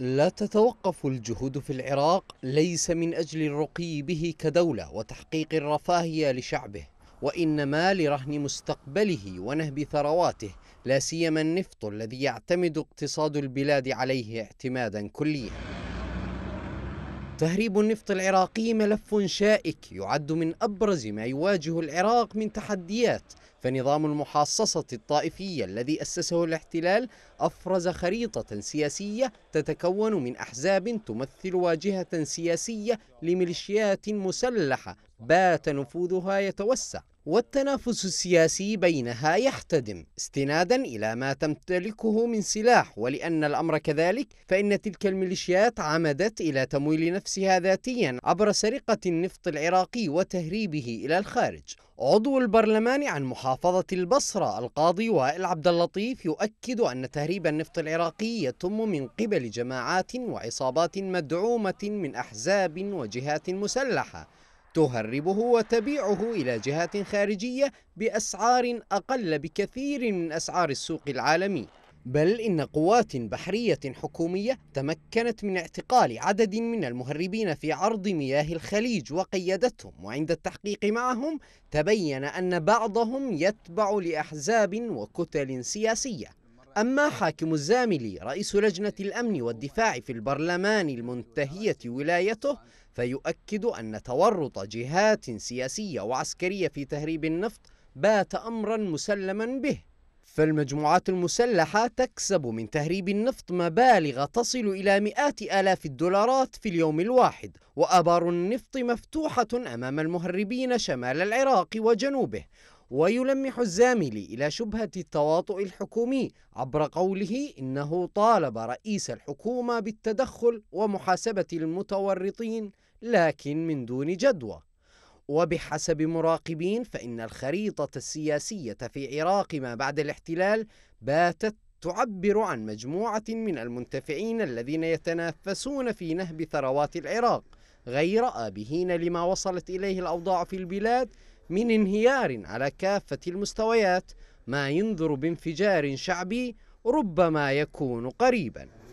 لا تتوقف الجهود في العراق ليس من أجل الرقي به كدولة وتحقيق الرفاهية لشعبه وإنما لرهن مستقبله ونهب ثرواته لا سيما النفط الذي يعتمد اقتصاد البلاد عليه اعتمادا كليا تهريب النفط العراقي ملف شائك يعد من ابرز ما يواجه العراق من تحديات فنظام المحاصصه الطائفيه الذي اسسه الاحتلال افرز خريطه سياسيه تتكون من احزاب تمثل واجهه سياسيه لميليشيات مسلحه بات نفوذها يتوسع والتنافس السياسي بينها يحتدم استنادا إلى ما تمتلكه من سلاح ولأن الأمر كذلك فإن تلك الميليشيات عمدت إلى تمويل نفسها ذاتيا عبر سرقة النفط العراقي وتهريبه إلى الخارج عضو البرلمان عن محافظة البصرة القاضي وائل عبد اللطيف يؤكد أن تهريب النفط العراقي يتم من قبل جماعات وعصابات مدعومة من أحزاب وجهات مسلحة تهربه وتبيعه إلى جهات خارجية بأسعار أقل بكثير من أسعار السوق العالمي بل إن قوات بحرية حكومية تمكنت من اعتقال عدد من المهربين في عرض مياه الخليج وقيدتهم وعند التحقيق معهم تبين أن بعضهم يتبع لأحزاب وكتل سياسية أما حاكم الزاملي رئيس لجنة الأمن والدفاع في البرلمان المنتهية ولايته فيؤكد أن تورط جهات سياسية وعسكرية في تهريب النفط بات أمرا مسلما به فالمجموعات المسلحة تكسب من تهريب النفط مبالغ تصل إلى مئات آلاف الدولارات في اليوم الواحد وأبار النفط مفتوحة أمام المهربين شمال العراق وجنوبه ويلمح الزاملي إلى شبهة التواطؤ الحكومي عبر قوله إنه طالب رئيس الحكومة بالتدخل ومحاسبة المتورطين لكن من دون جدوى وبحسب مراقبين فإن الخريطة السياسية في عراق ما بعد الاحتلال باتت تعبر عن مجموعة من المنتفعين الذين يتنافسون في نهب ثروات العراق غير آبهين لما وصلت إليه الأوضاع في البلاد من انهيار على كافة المستويات ما ينذر بانفجار شعبي ربما يكون قريباً